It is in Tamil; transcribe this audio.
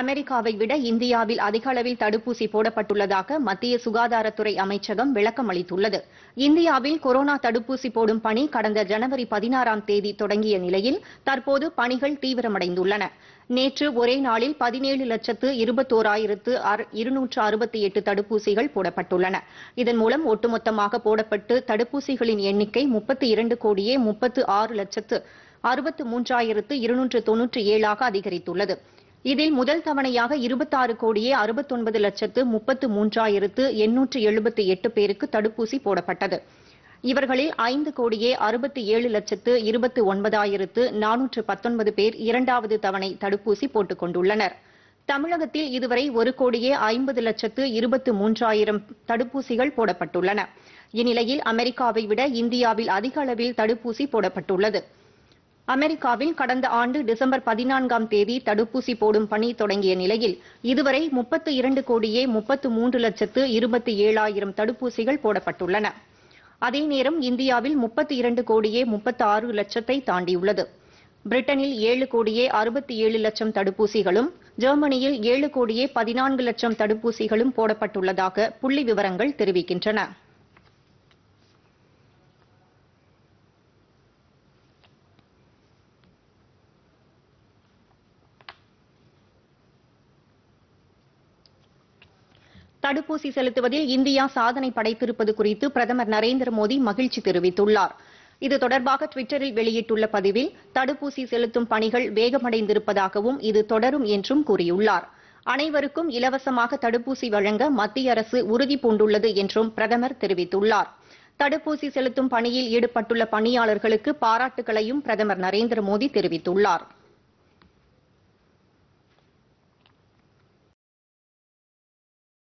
அமெரிக்காவை விட இந்தியாவில் அதிக அளவில் தடுப்பூசி போடப்பட்டுள்ளதாக மத்திய சுகாதாரத்துறை அமைச்சகம் விளக்கம் அளித்துள்ளது இந்தியாவில் கொரோனா தடுப்பூசி போடும் பணி கடந்த ஜனவரி பதினாறாம் தேதி தொடங்கிய நிலையில் தற்போது பணிகள் தீவிரமடைந்துள்ளன நேற்று ஒரே நாளில் பதினேழு லட்சத்து இருபத்தோராயிரத்து இருநூற்று அறுபத்தி எட்டு தடுப்பூசிகள் போடப்பட்டுள்ளன இதன் மூலம் ஒட்டுமொத்தமாக போடப்பட்டு தடுப்பூசிகளின் எண்ணிக்கை முப்பத்தி இரண்டு கோடியே முப்பத்து ஆறு லட்சத்து அறுபத்து மூன்றாயிரத்து இருநூற்று தொன்னூற்று ஏழாக அதிகரித்துள்ளது இதில் முதல் தவணையாக இருபத்தாறு கோடியே அறுபத்தொன்பது லட்சத்து முப்பத்து மூன்றாயிரத்து எண்ணூற்று எழுபத்து எட்டு பேருக்கு தடுப்பூசி போடப்பட்டது இவர்களில் ஐந்து கோடியே அறுபத்தி ஏழு லட்சத்து இருபத்து ஒன்பதாயிரத்து நானூற்று பத்தொன்பது பேர் இரண்டாவது தவணை தடுப்பூசி போட்டுக் கொண்டுள்ளனர் தமிழகத்தில் இதுவரை ஒரு கோடியே ஐம்பது லட்சத்து இருபத்து மூன்றாயிரம் தடுப்பூசிகள் போடப்பட்டுள்ளன இந்நிலையில் அமெரிக்காவை விட இந்தியாவில் அதிக அளவில் தடுப்பூசி போடப்பட்டுள்ளது அமெரிக்காவில் கடந்த ஆண்டு டிசம்பர் பதினான்காம் தேதி தடுப்பூசி போடும் பணி தொடங்கிய நிலையில் இதுவரை முப்பத்து இரண்டு கோடியே முப்பத்து மூன்று லட்சத்து இருபத்தி ஏழாயிரம் தடுப்பூசிகள் போடப்பட்டுள்ளன அதே நேரம் இந்தியாவில் முப்பத்தி இரண்டு கோடியே முப்பத்து ஆறு லட்சத்தை தாண்டியுள்ளது பிரிட்டனில் ஏழு கோடியே அறுபத்தி ஏழு லட்சம் தடுப்பூசிகளும் ஜெர்மனியில் ஏழு கோடியே பதினான்கு லட்சம் தடுப்பூசிகளும் போடப்பட்டுள்ளதாக புள்ளி விவரங்கள் தெரிவிக்கின்றன தடுப்பூசி செலுத்துவதில் இந்தியா சாதனை படைத்திருப்பது குறித்து பிரதமர் நரேந்திர மோடி மகிழ்ச்சி தெரிவித்துள்ளார் இது தொடர்பாக டுவிட்டரில் வெளியிட்டுள்ள பதிவில் தடுப்பூசி செலுத்தும் பணிகள் வேகமடைந்திருப்பதாகவும் இது தொடரும் என்றும் கூறியுள்ளார் அனைவருக்கும் இலவசமாக தடுப்பூசி வழங்க மத்திய அரசு உறுதி பூண்டுள்ளது என்றும் பிரதமர் தெரிவித்துள்ளார் தடுப்பூசி செலுத்தும் பணியில் ஈடுபட்டுள்ள பணியாளர்களுக்கு பாராட்டுகளையும் பிரதமர் நரேந்திர மோடி தெரிவித்துள்ளாா்